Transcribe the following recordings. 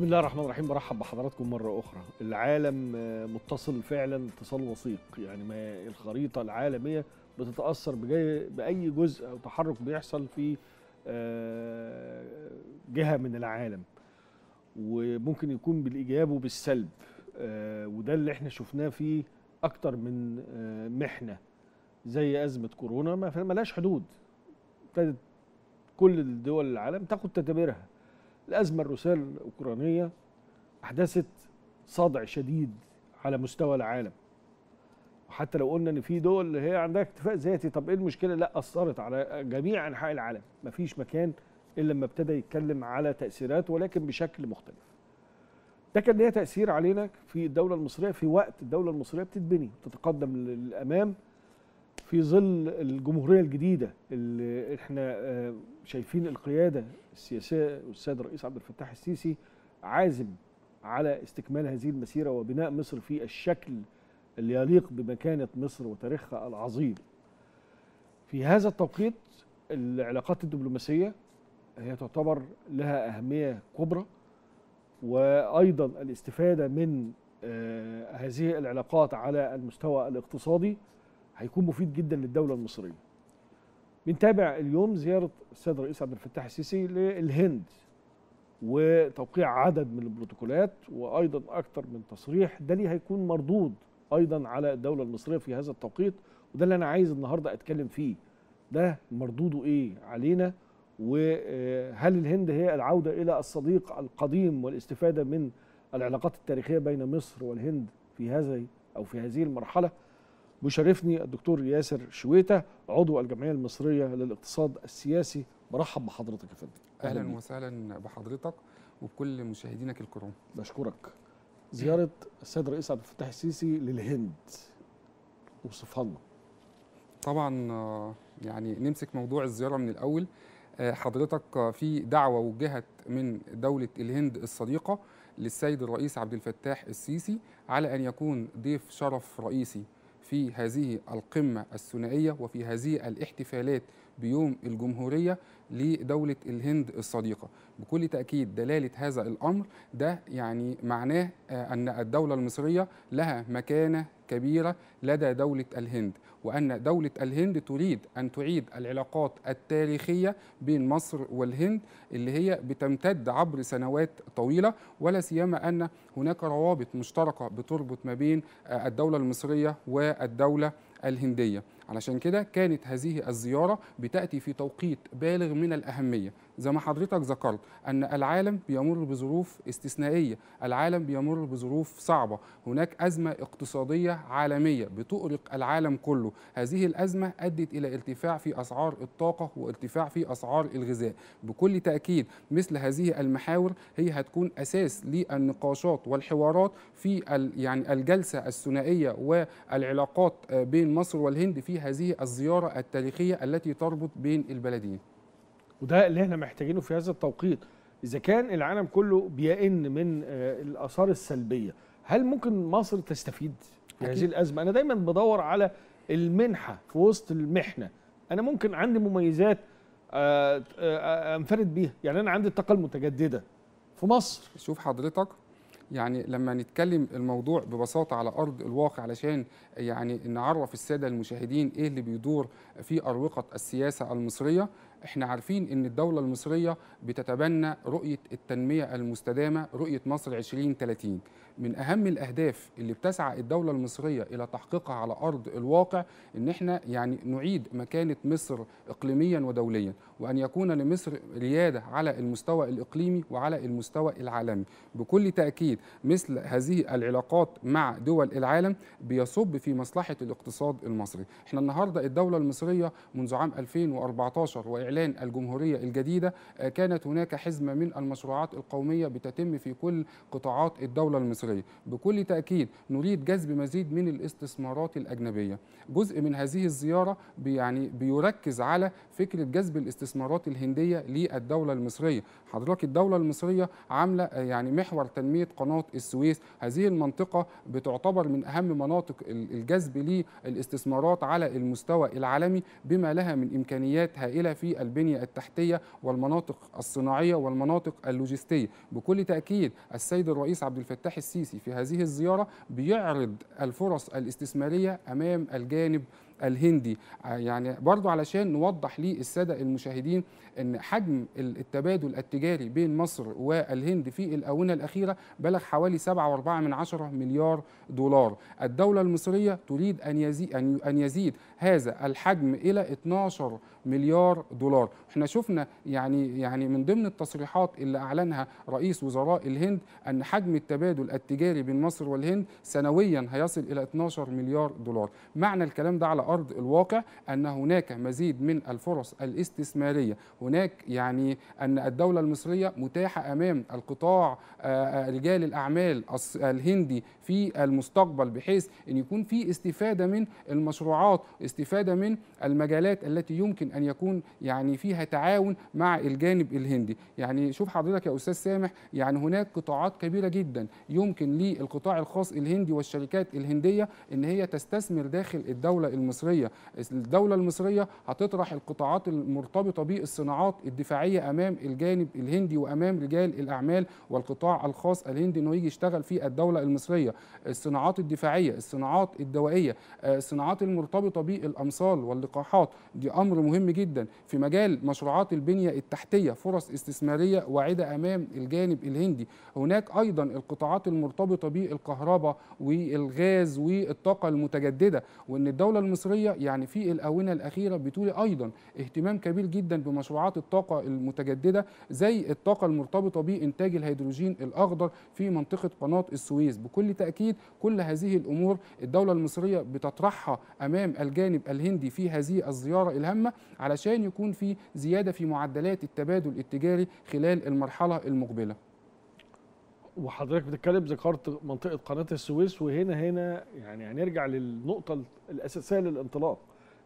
بسم الله الرحمن الرحيم برحب بحضراتكم مرة أخرى العالم متصل فعلا اتصال وثيق يعني ما الخريطة العالمية بتتأثر بأي جزء أو تحرك بيحصل في آه، جهة من العالم وممكن يكون بالإيجاب وبالسلب آه، وده اللي احنا شفناه في أكتر من آه، محنة زي أزمة كورونا ما لهاش حدود ابتدت كل الدول العالم تاخد تدابيرها الأزمة الروسية الأوكرانية أحدثت صدع شديد على مستوى العالم وحتى لو قلنا ان في دول اللي هي عندها اكتفاء ذاتي طب ايه المشكله لا اثرت على جميع انحاء العالم مفيش مكان الا لما ابتدى يتكلم على تاثيرات ولكن بشكل مختلف ده كان ليه تاثير علينا في الدوله المصريه في وقت الدوله المصريه بتتبني تتقدم للامام في ظل الجمهوريه الجديده اللي احنا آه، شايفين القياده السياسيه والسيد الرئيس عبد الفتاح السيسي عازم على استكمال هذه المسيره وبناء مصر في الشكل اللي يليق بمكانه مصر وتاريخها العظيم. في هذا التوقيت العلاقات الدبلوماسيه هي تعتبر لها اهميه كبرى وايضا الاستفاده من آه، هذه العلاقات على المستوى الاقتصادي هيكون مفيد جدا للدوله المصريه. بنتابع اليوم زياره السيد الرئيس عبد الفتاح السيسي للهند وتوقيع عدد من البروتوكولات وايضا اكثر من تصريح ده ليه هيكون مردود ايضا على الدوله المصريه في هذا التوقيت وده اللي انا عايز النهارده اتكلم فيه ده مردوده ايه علينا وهل الهند هي العوده الى الصديق القديم والاستفاده من العلاقات التاريخيه بين مصر والهند في هذه او في هذه المرحله بيشرفني الدكتور ياسر شويته عضو الجمعيه المصريه للاقتصاد السياسي برحب بحضرتك يا فندم اهلا, وسهلا بحضرتك وبكل مشاهدينك الكرام بشكرك زياره السيد الرئيس عبد الفتاح السيسي للهند اوصفها لنا طبعا آه، يعني نمسك موضوع الزياره من الاول آه، حضرتك آه، في دعوه وجهت من دوله الهند الصديقه للسيد الرئيس عبد الفتاح السيسي على ان يكون ضيف شرف رئيسي في هذه القمة الثنائية وفي هذه الاحتفالات بيوم الجمهورية لدولة الهند الصديقة بكل تأكيد دلالة هذا الأمر ده يعني معناه آه، أن الدولة المصرية لها مكانة كبيرة لدى دولة الهند وأن دولة الهند تريد أن تعيد العلاقات التاريخية بين مصر والهند اللي هي بتمتد عبر سنوات طويلة ولا سيما أن هناك روابط مشتركة بتربط ما بين آه، الدولة المصرية والدولة الهندية علشان كده كانت هذه الزيارة بتأتي في توقيت بالغ من الأهمية زي ما حضرتك ذكرت أن العالم بيمر بظروف استثنائية العالم بيمر بظروف صعبة هناك أزمة اقتصادية عالمية بتؤرق العالم كله هذه الأزمة أدت إلى ارتفاع في أسعار الطاقة وارتفاع في أسعار الغذاء بكل تأكيد مثل هذه المحاور هي هتكون أساس للنقاشات والحوارات في يعني الجلسة الثنائية والعلاقات بين مصر والهند في هذه الزيارة التاريخية التي تربط بين البلدين وده اللي احنا محتاجينه في هذا التوقيت اذا كان العالم كله بيئن من آه، الاثار السلبيه هل ممكن مصر تستفيد من هذه الازمه انا دايما بدور على المنحه في وسط المحنه انا ممكن عندي مميزات آه، آه، انفرد بيها يعني انا عندي الطاقه المتجدده في مصر شوف حضرتك يعني لما نتكلم الموضوع ببساطه على ارض الواقع علشان يعني نعرف الساده المشاهدين ايه اللي بيدور في اروقه السياسه المصريه احنا عارفين ان الدولة المصرية بتتبنى رؤية التنمية المستدامة رؤية مصر 2030 من اهم الاهداف اللي بتسعى الدوله المصريه الى تحقيقها على ارض الواقع ان احنا يعني نعيد مكانه مصر اقليميا ودوليا وان يكون لمصر رياده على المستوى الاقليمي وعلى المستوى العالمي بكل تاكيد مثل هذه العلاقات مع دول العالم بيصب في مصلحه الاقتصاد المصري احنا النهارده الدوله المصريه منذ عام 2014 واعلان الجمهوريه الجديده آه، كانت هناك حزمه من المشروعات القوميه بتتم في كل قطاعات الدوله المصريه المصرية بكل تأكيد نريد جذب مزيد من الاستثمارات الأجنبية جزء من هذه الزيارة يعني بيركز على فكرة جذب الاستثمارات الهندية للدولة المصرية حضرتك الدولة المصرية عاملة يعني محور تنمية قناة السويس هذه المنطقة بتعتبر من أهم مناطق الجذب للاستثمارات على المستوى العالمي بما لها من إمكانيات هائلة في البنية التحتية والمناطق الصناعية والمناطق اللوجستية بكل تأكيد السيد الرئيس عبد الفتاح السيسي السيسي في هذه الزيارة بيعرض الفرص الاستثمارية أمام الجانب الهندي آه، يعني برضو علشان نوضح للسادة المشاهدين أن حجم التبادل التجاري بين مصر والهند في الآونة الأخيرة بلغ حوالي 7.4 مليار دولار الدولة المصرية تريد أن يزيد, أن يزيد هذا الحجم إلى 12 مليار دولار احنا شفنا يعني يعني من ضمن التصريحات اللي اعلنها رئيس وزراء الهند ان حجم التبادل التجاري بين مصر والهند سنويا هيصل الى 12 مليار دولار معنى الكلام ده على أرض الواقع أن هناك مزيد من الفرص الاستثمارية هناك يعني أن الدولة المصرية متاحة أمام القطاع آه، آه، رجال الأعمال الهندي في المستقبل بحيث أن يكون في استفادة من المشروعات استفادة من المجالات التي يمكن أن يكون يعني فيها تعاون مع الجانب الهندي يعني شوف حضرتك يا أستاذ سامح يعني هناك قطاعات كبيرة جدا يمكن للقطاع الخاص الهندي والشركات الهندية أن هي تستثمر داخل الدولة المصرية المصريه الدوله المصريه هتطرح القطاعات المرتبطه بالصناعات الدفاعيه امام الجانب الهندي وامام رجال الاعمال والقطاع الخاص الهندي انه يجي يشتغل في الدوله المصريه الصناعات الدفاعيه الصناعات الدوائيه الصناعات المرتبطه بالامصال واللقاحات دي امر مهم جدا في مجال مشروعات البنيه التحتيه فرص استثماريه واعده امام الجانب الهندي هناك ايضا القطاعات المرتبطه بالكهرباء والغاز والطاقه المتجدده وان الدوله المصريه المصريه يعني في الاونه الاخيره بتولي ايضا اهتمام كبير جدا بمشروعات الطاقه المتجدده زي الطاقه المرتبطه بانتاج الهيدروجين الاخضر في منطقه قناه السويس بكل تاكيد كل هذه الامور الدوله المصريه بتطرحها امام الجانب الهندي في هذه الزياره الهامه علشان يكون في زياده في معدلات التبادل التجاري خلال المرحله المقبله وحضرتك بتتكلم ذكرت منطقه قناه السويس وهنا هنا يعني هنرجع للنقطه الاساسيه للانطلاق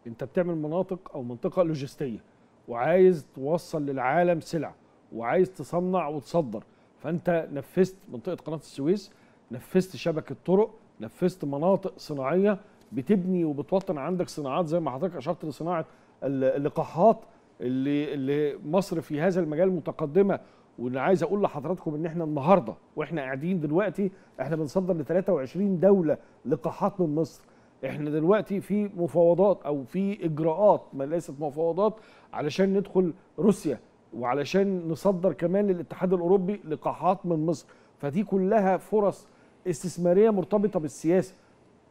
انت بتعمل مناطق او منطقه لوجستيه وعايز توصل للعالم سلع وعايز تصنع وتصدر فانت نفذت منطقه قناه السويس نفذت شبكه طرق نفذت مناطق صناعيه بتبني وبتوطن عندك صناعات زي ما حضرتك اشرت لصناعه اللقاحات اللي اللي مصر في هذا المجال متقدمه واللي عايز اقول لحضراتكم ان احنا النهارده واحنا قاعدين دلوقتي احنا بنصدر ل 23 دوله لقاحات من مصر احنا دلوقتي في مفاوضات او في اجراءات ما ليست مفاوضات علشان ندخل روسيا وعلشان نصدر كمان للاتحاد الاوروبي لقاحات من مصر فدي كلها فرص استثماريه مرتبطه بالسياسه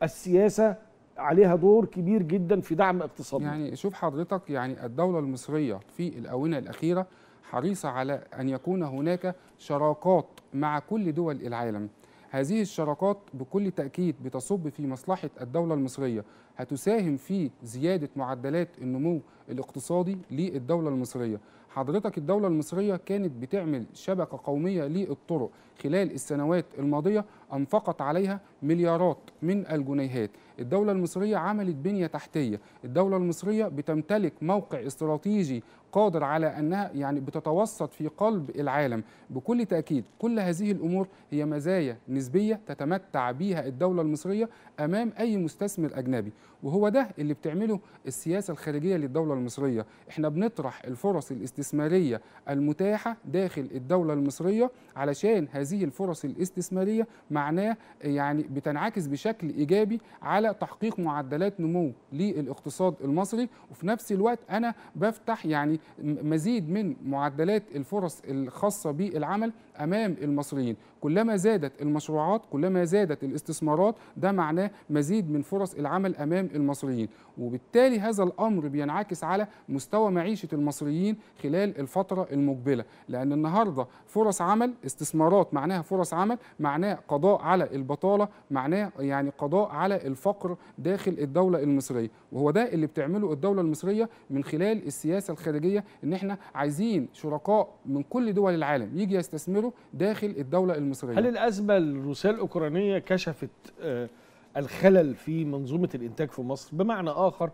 السياسه عليها دور كبير جدا في دعم اقتصادنا يعني شوف حضرتك يعني الدوله المصريه في الاونه الاخيره حريصة على أن يكون هناك شراكات مع كل دول العالم هذه الشراكات بكل تأكيد بتصب في مصلحة الدولة المصرية هتساهم في زيادة معدلات النمو الاقتصادي للدولة المصرية حضرتك الدولة المصرية كانت بتعمل شبكة قومية للطرق خلال السنوات الماضية أنفقت عليها مليارات من الجنيهات الدولة المصرية عملت بنية تحتية الدولة المصرية بتمتلك موقع استراتيجي قادر على أنها يعني بتتوسط في قلب العالم بكل تأكيد كل هذه الأمور هي مزايا نسبية تتمتع بها الدولة المصرية أمام أي مستثمر أجنبي وهو ده اللي بتعمله السياسة الخارجية للدولة المصرية احنا بنطرح الفرص الاستثمارية المتاحة داخل الدولة المصرية علشان هذه هذه الفرص الاستثماريه معناه يعني بتنعكس بشكل ايجابي على تحقيق معدلات نمو للاقتصاد المصري وفي نفس الوقت انا بفتح يعني مزيد من معدلات الفرص الخاصه بالعمل امام المصريين كلما زادت المشروعات كلما زادت الاستثمارات ده معناه مزيد من فرص العمل امام المصريين وبالتالي هذا الامر بينعكس على مستوى معيشه المصريين خلال الفتره المقبله لان النهارده فرص عمل استثمارات معناها فرص عمل معناه قضاء على البطاله معناه يعني قضاء على الفقر داخل الدوله المصريه وهو ده اللي بتعمله الدوله المصريه من خلال السياسه الخارجيه ان احنا عايزين شركاء من كل دول العالم يجي يستثمروا داخل الدوله المصريه هل الازمه الروسيه الاوكرانيه كشفت آه، الخلل في منظومه الانتاج في مصر بمعنى اخر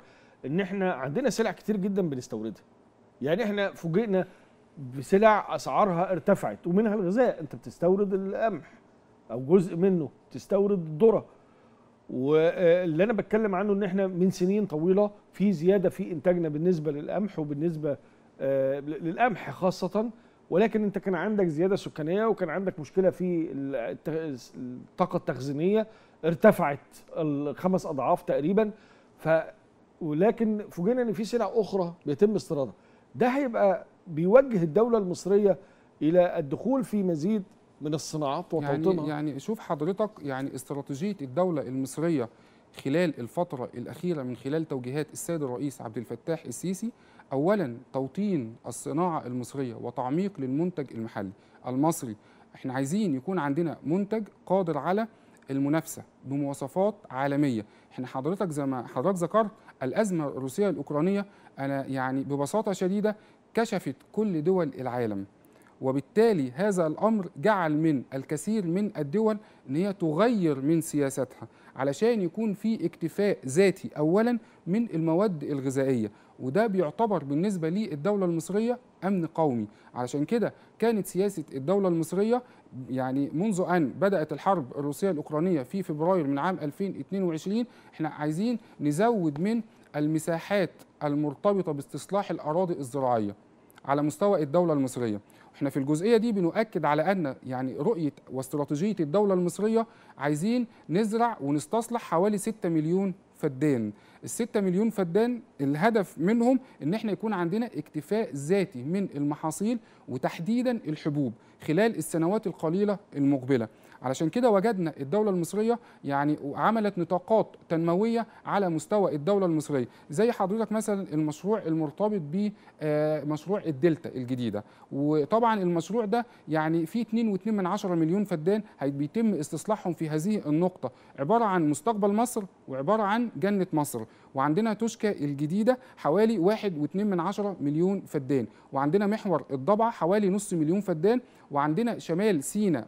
ان احنا عندنا سلع كتير جدا بنستوردها يعني احنا فوجئنا بسلع اسعارها ارتفعت ومنها الغذاء انت بتستورد القمح او جزء منه بتستورد الذره واللي انا بتكلم عنه ان احنا من سنين طويله في زياده في انتاجنا بالنسبه للقمح وبالنسبه آه، للقمح خاصه ولكن انت كان عندك زياده سكانيه وكان عندك مشكله في الطاقه التخزينيه ارتفعت الخمس اضعاف تقريبا ف ولكن فوجئنا ان في سلع اخرى بيتم استيرادها ده هيبقى بيوجه الدولة المصرية إلى الدخول في مزيد من الصناعات يعني- وتوطينها يعني, يعني شوف حضرتك يعني استراتيجية الدولة المصرية خلال الفترة الأخيرة من خلال توجيهات السيد الرئيس عبد الفتاح السيسي أولا توطين الصناعة المصرية وتعميق للمنتج المحلي المصري احنا عايزين يكون عندنا منتج قادر على المنافسة بمواصفات عالمية احنا حضرتك زي ما حضرتك ذكرت الأزمة الروسية الأوكرانية أنا يعني ببساطة شديدة كشفت كل دول العالم وبالتالي هذا الأمر جعل من الكثير من الدول أن هي تغير من سياستها علشان يكون في اكتفاء ذاتي أولا من المواد الغذائية وده بيعتبر بالنسبة للدولة المصرية أمن قومي علشان كده كانت سياسة الدولة المصرية يعني منذ أن بدأت الحرب الروسية الأوكرانية في فبراير من عام 2022 احنا عايزين نزود من المساحات المرتبطة باستصلاح الأراضي الزراعية على مستوى الدولة المصرية احنا في الجزئية دي بنؤكد على أن يعني رؤية واستراتيجية الدولة المصرية عايزين نزرع ونستصلح حوالي 6 مليون فدان الستة مليون فدان الهدف منهم ان احنا يكون عندنا اكتفاء ذاتي من المحاصيل وتحديدا الحبوب خلال السنوات القليله المقبله علشان كده وجدنا الدولة المصرية يعني عملت نطاقات تنموية على مستوى الدولة المصرية زي حضرتك مثلا المشروع المرتبط بمشروع آه، الدلتا الجديدة وطبعا المشروع ده يعني فيه 2.2 من مليون فدان بيتم استصلاحهم في هذه النقطة عبارة عن مستقبل مصر وعبارة عن جنة مصر وعندنا توشكا الجديده حوالي 1.2 من مليون فدان وعندنا محور الضبعه حوالي نص مليون فدان وعندنا شمال سينا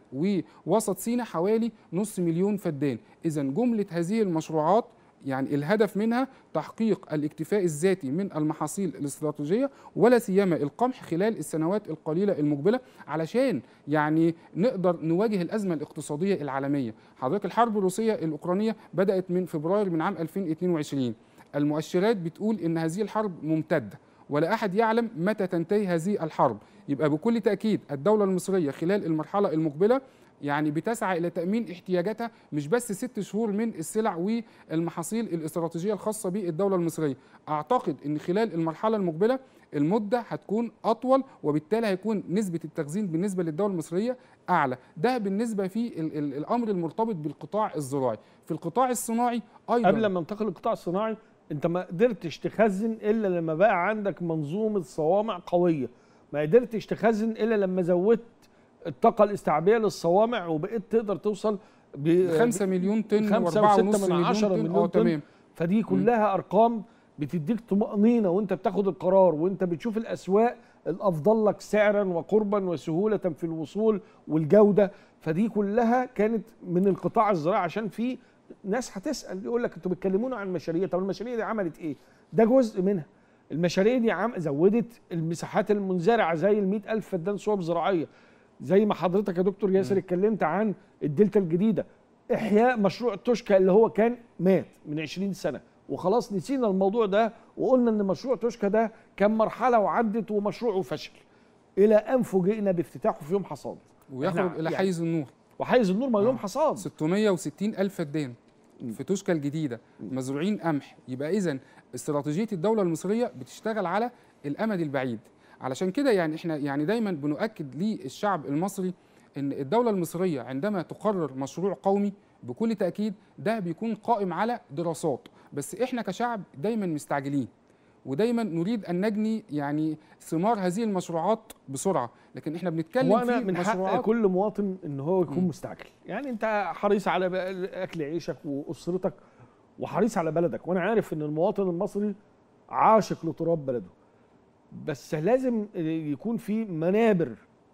ووسط سينا حوالي نص مليون فدان اذا جمله هذه المشروعات يعني الهدف منها تحقيق الاكتفاء الذاتي من المحاصيل الاستراتيجيه ولا سيما القمح خلال السنوات القليله المقبله علشان يعني نقدر نواجه الازمه الاقتصاديه العالميه حضرتك الحرب الروسيه الاوكرانيه بدات من فبراير من عام 2022 المؤشرات بتقول ان هذه الحرب ممتده ولا احد يعلم متى تنتهي هذه الحرب يبقى بكل تاكيد الدوله المصريه خلال المرحله المقبله يعني بتسعى الى تامين احتياجاتها مش بس ست شهور من السلع والمحاصيل الاستراتيجيه الخاصه بالدوله المصريه اعتقد ان خلال المرحله المقبله المده هتكون اطول وبالتالي هيكون نسبه التخزين بالنسبه للدوله المصريه اعلى ده بالنسبه في الـ الـ الامر المرتبط بالقطاع الزراعي في القطاع الصناعي ايضا قبل ما ننتقل للقطاع الصناعي انت ما قدرتش تخزن الا لما بقى عندك منظومه صوامع قويه ما قدرتش تخزن الا لما زودت الطاقه الاستيعابيه للصوامع وبقيت تقدر توصل ب 5 مليون طن و4.5 مليون, عشرة مليون آه، طن فدي كلها م. ارقام بتديك طمأنينة وانت بتاخد القرار وانت بتشوف الأسواق الأفضل لك سعرا وقربا وسهولة في الوصول والجودة فدي كلها كانت من القطاع الزراعي عشان في ناس هتسأل يقول لك انتوا بتكلمونا عن مشاريع طب المشاريع دي عملت ايه؟ ده جزء منها المشاريع دي عم زودت المساحات المنزرعة زي ال 100000 فدان صوب زراعية زي ما حضرتك يا دكتور ياسر اتكلمت عن الدلتا الجديده احياء مشروع توشكا اللي هو كان مات من 20 سنه وخلاص نسينا الموضوع ده وقلنا ان مشروع توشكا ده كان مرحله وعدت ومشروعه فشل الى ان فوجئنا بافتتاحه في يوم حصاد ويخرج الى يعني حيز النور وحيز النور ما يوم آه. حصاد 660 الف فدان في توشكا الجديده مزروعين قمح يبقى اذا استراتيجيه الدوله المصريه بتشتغل على الامد البعيد علشان كده يعني احنا يعني دايما بنؤكد للشعب المصري ان الدوله المصريه عندما تقرر مشروع قومي بكل تاكيد ده بيكون قائم على دراسات بس احنا كشعب دايما مستعجلين ودايما نريد ان نجني يعني ثمار هذه المشروعات بسرعه لكن احنا بنتكلم وانا في من حق كل مواطن ان هو يكون م. مستعجل يعني انت حريص على اكل عيشك واسرتك وحريص على بلدك وانا عارف ان المواطن المصري عاشق لتراب بلده بس لازم يكون في منابر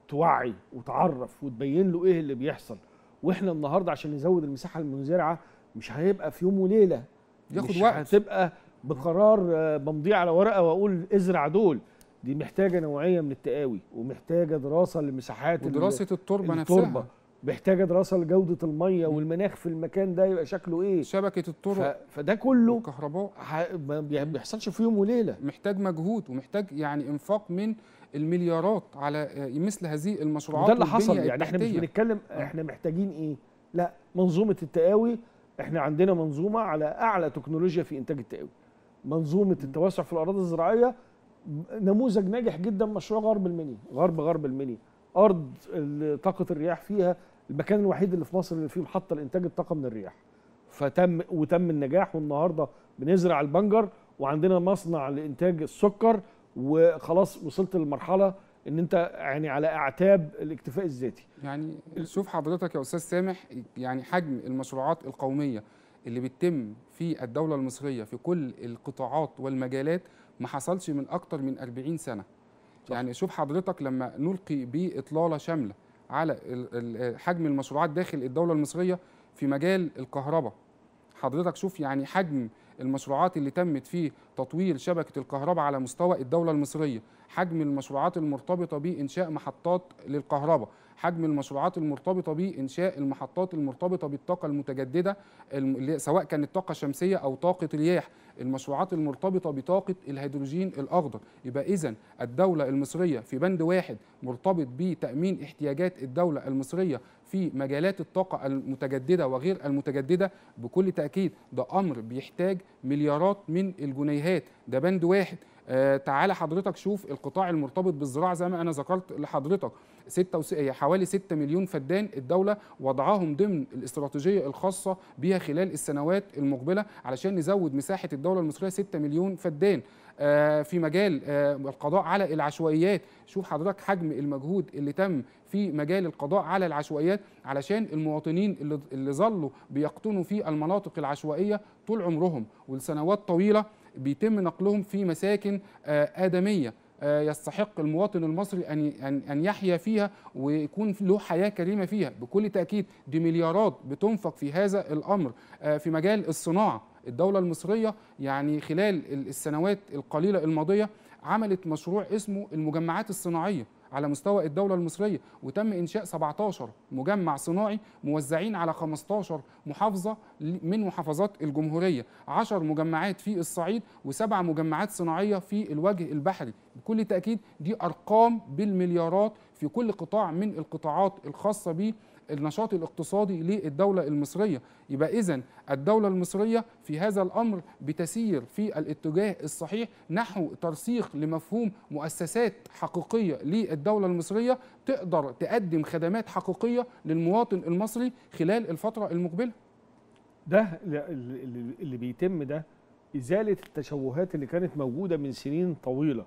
توعي وتعرف وتبين له ايه اللي بيحصل واحنا النهارده عشان نزود المساحه المنزرعه مش هيبقى في يوم وليله ياخد مش وقت هتبقى بقرار آه، بمضي على ورقه واقول ازرع دول دي محتاجه نوعيه من التقاوي ومحتاجه دراسه للمساحات ودراسه التربه, التربة نفسها بيحتاج دراسه لجوده الميه والمناخ في المكان ده يبقى شكله ايه شبكه الطرق فده كله الكهرباء ح... ما بيحصلش في يوم وليله محتاج مجهود ومحتاج يعني انفاق من المليارات على آه، مثل هذه المشروعات ده اللي حصل يعني التحتية. احنا مش بنتكلم آه. احنا محتاجين ايه لا منظومه التقاوي احنا عندنا منظومه على اعلى تكنولوجيا في انتاج التقاوي منظومه التوسع في الاراضي الزراعيه نموذج ناجح جدا مشروع غرب المنيا غرب غرب المنيا ارض طاقه الرياح فيها المكان الوحيد اللي في مصر اللي فيه محطه لانتاج الطاقه من الرياح فتم وتم النجاح والنهارده بنزرع البنجر وعندنا مصنع لانتاج السكر وخلاص وصلت للمرحله ان انت يعني على اعتاب الاكتفاء الذاتي يعني شوف حضرتك يا استاذ سامح يعني حجم المشروعات القوميه اللي بتتم في الدوله المصريه في كل القطاعات والمجالات ما حصلش من اكتر من 40 سنه صح. يعني شوف حضرتك لما نلقي باطلاله شامله على حجم المشروعات داخل الدوله المصريه في مجال الكهرباء حضرتك شوف يعني حجم المشروعات اللي تمت في تطوير شبكة الكهرباء على مستوى الدولة المصرية حجم المشروعات المرتبطة بإنشاء محطات للكهرباء حجم المشروعات المرتبطة بإنشاء المحطات المرتبطة بالطاقة المتجددة سواء كانت طاقة شمسية أو طاقة رياح المشروعات المرتبطة بطاقة الهيدروجين الأخضر يبقى إذا الدولة المصرية في بند واحد مرتبط بتأمين احتياجات الدولة المصرية في مجالات الطاقة المتجددة وغير المتجددة بكل تأكيد ده أمر بيحتاج مليارات من الجنيهات ده بند واحد آه تعالى حضرتك شوف القطاع المرتبط بالزراعة زي ما أنا ذكرت لحضرتك ستة وس... آه، حوالي 6 مليون فدان الدولة وضعاهم ضمن الاستراتيجية الخاصة بها خلال السنوات المقبلة علشان نزود مساحة الدولة المصرية 6 مليون فدان آه، في مجال آه، القضاء على العشوائيات شوف حضرتك حجم المجهود اللي تم في مجال القضاء على العشوائيات علشان المواطنين اللي, اللي ظلوا بيقطنوا في المناطق العشوائيه طول عمرهم ولسنوات طويله بيتم نقلهم في مساكن آه، ادميه يستحق المواطن المصري ان ان يحيا فيها ويكون له حياه كريمه فيها بكل تاكيد دي مليارات بتنفق في هذا الامر في مجال الصناعه الدولة المصرية يعني خلال السنوات القليلة الماضية عملت مشروع اسمه المجمعات الصناعية على مستوى الدولة المصرية وتم إنشاء 17 مجمع صناعي موزعين على 15 محافظة من محافظات الجمهورية 10 مجمعات في الصعيد و7 مجمعات صناعية في الوجه البحري بكل تأكيد دي أرقام بالمليارات في كل قطاع من القطاعات الخاصة به النشاط الاقتصادي للدولة المصرية يبقى إذا الدولة المصرية في هذا الأمر بتسير في الاتجاه الصحيح نحو ترسيخ لمفهوم مؤسسات حقيقية للدولة المصرية تقدر تقدم خدمات حقيقية للمواطن المصري خلال الفترة المقبلة ده اللي بيتم ده إزالة التشوهات اللي كانت موجودة من سنين طويلة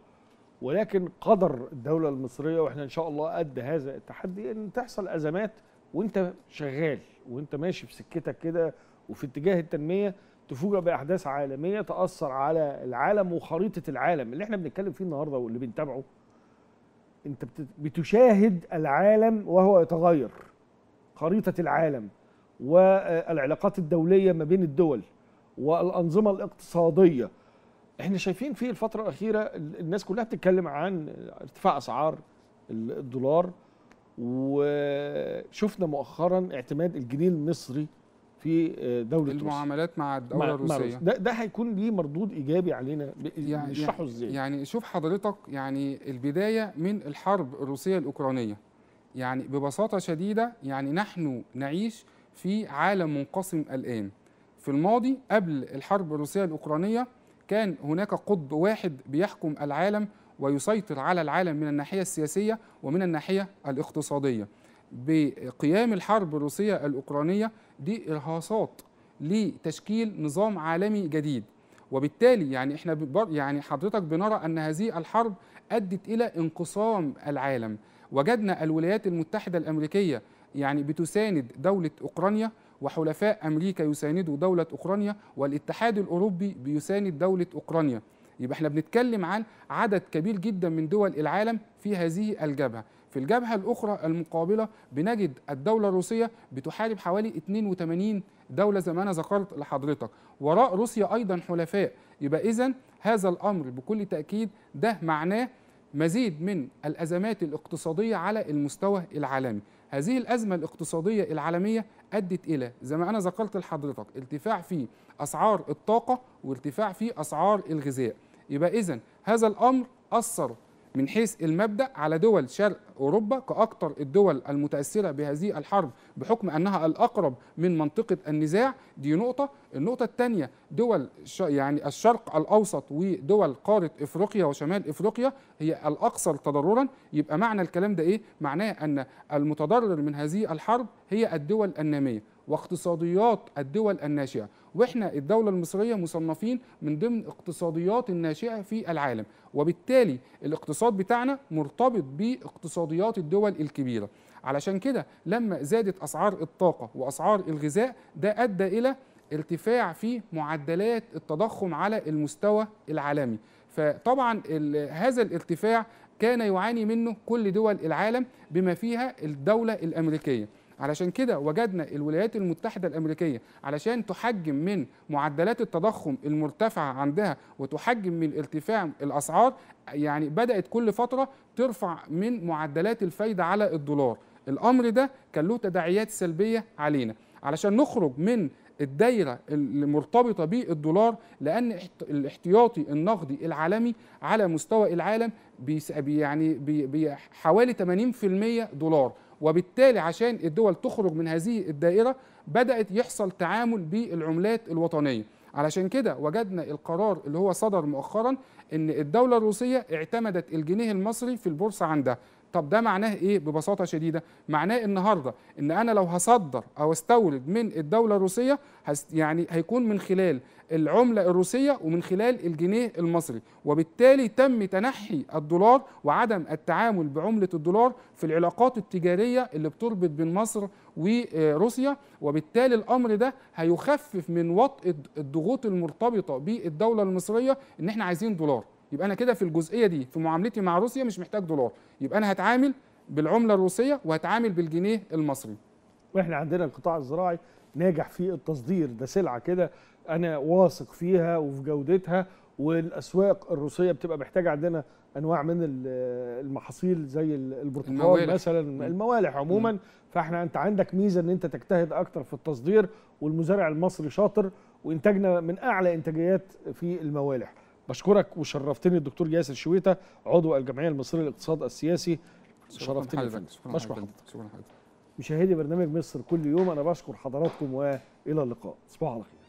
ولكن قدر الدولة المصرية وإحنا إن شاء الله قد هذا التحدي أن تحصل أزمات وانت شغال وانت ماشي في سكتك كده وفي اتجاه التنميه تفوجئ باحداث عالميه تاثر على العالم وخريطه العالم اللي احنا بنتكلم فيه النهارده واللي بنتابعه انت بتشاهد العالم وهو يتغير خريطه العالم والعلاقات الدوليه ما بين الدول والانظمه الاقتصاديه احنا شايفين في الفتره الاخيره الناس كلها بتتكلم عن ارتفاع اسعار الدولار وشفنا مؤخرا اعتماد الجنيه المصري في آه، دوله المعاملات روسيا. مع الدوله مع الروسيه ده ده هيكون ليه مردود ايجابي علينا يعني نشرحه ازاي يعني شوف حضرتك يعني البدايه من الحرب الروسيه الاوكرانيه يعني ببساطه شديده يعني نحن نعيش في عالم منقسم الان في الماضي قبل الحرب الروسيه الاوكرانيه كان هناك قطب واحد بيحكم العالم ويسيطر على العالم من الناحية السياسية ومن الناحية الاقتصادية بقيام الحرب الروسية الأوكرانية دي إرهاصات لتشكيل نظام عالمي جديد وبالتالي يعني احنا يعني حضرتك بنرى ان هذه الحرب ادت الى انقسام العالم وجدنا الولايات المتحده الامريكيه يعني بتساند دوله اوكرانيا وحلفاء امريكا يساندوا دوله اوكرانيا والاتحاد الاوروبي بيساند دوله اوكرانيا يبقى احنا بنتكلم عن عدد كبير جدا من دول العالم في هذه الجبهه في الجبهة الأخرى المقابلة بنجد الدولة الروسية بتحارب حوالي 82 دولة زي ما أنا ذكرت لحضرتك وراء روسيا أيضا حلفاء يبقى إذا هذا الأمر بكل تأكيد ده معناه مزيد من الأزمات الاقتصادية على المستوى العالمي هذه الأزمة الاقتصادية العالمية ادت الى زي ما انا ذكرت لحضرتك ارتفاع في اسعار الطاقه وارتفاع في اسعار الغذاء يبقى اذا هذا الامر اثر من حيث المبدا على دول شرق اوروبا كاكثر الدول المتاثره بهذه الحرب بحكم انها الاقرب من منطقه النزاع دي نقطه النقطة الثانية دول يعني الشرق الأوسط ودول قارة إفريقيا وشمال إفريقيا هي الأكثر تضررا يبقى معنى الكلام ده إيه؟ معناه أن المتضرر من هذه الحرب هي الدول النامية واقتصاديات الدول الناشئة واحنا الدولة المصرية مصنفين من ضمن اقتصاديات الناشئة في العالم وبالتالي الاقتصاد بتاعنا مرتبط باقتصاديات الدول الكبيرة علشان كده لما زادت أسعار الطاقة وأسعار الغذاء ده أدى إلى ارتفاع في معدلات التضخم على المستوى العالمي فطبعا هذا الارتفاع كان يعاني منه كل دول العالم بما فيها الدولة الأمريكية علشان كده وجدنا الولايات المتحدة الأمريكية علشان تحجم من معدلات التضخم المرتفعة عندها وتحجم من ارتفاع الأسعار يعني بدأت كل فترة ترفع من معدلات الفايدة على الدولار الأمر ده كان له تداعيات سلبية علينا علشان نخرج من الدايره اللي مرتبطه بالدولار لان الاحتياطي النقدي العالمي على مستوى العالم يعني بحوالي 80% دولار وبالتالي عشان الدول تخرج من هذه الدائره بدات يحصل تعامل بالعملات الوطنيه علشان كده وجدنا القرار اللي هو صدر مؤخرا ان الدوله الروسيه اعتمدت الجنيه المصري في البورصه عندها طب ده معناه ايه ببساطه شديده معناه النهارده ان انا لو هصدر او استورد من الدوله الروسيه يعني هيكون من خلال العمله الروسيه ومن خلال الجنيه المصري وبالتالي تم تنحي الدولار وعدم التعامل بعمله الدولار في العلاقات التجاريه اللي بتربط بين مصر وروسيا وبالتالي الامر ده هيخفف من وطئه الضغوط المرتبطه بالدوله المصريه ان احنا عايزين دولار يبقى انا كده في الجزئيه دي في معاملتي مع روسيا مش محتاج دولار يبقى انا هتعامل بالعمله الروسيه وهتعامل بالجنيه المصري واحنا عندنا القطاع الزراعي ناجح في التصدير ده سلعه كده انا واثق فيها وفي جودتها والاسواق الروسيه بتبقى محتاجه عندنا انواع من المحاصيل زي البرتقال الموالح. مثلا الموالح عموما م. فاحنا انت عندك ميزه ان انت تجتهد اكتر في التصدير والمزارع المصري شاطر وانتاجنا من اعلى انتاجيات في الموالح بشكرك وشرفتني الدكتور ياسر شويتا عضو الجمعيه المصريه للاقتصاد السياسي شرفتني شكرا شكرا حضرتك مشاهدي برنامج مصر كل يوم انا بشكر حضراتكم والى اللقاء تصبحوا على خير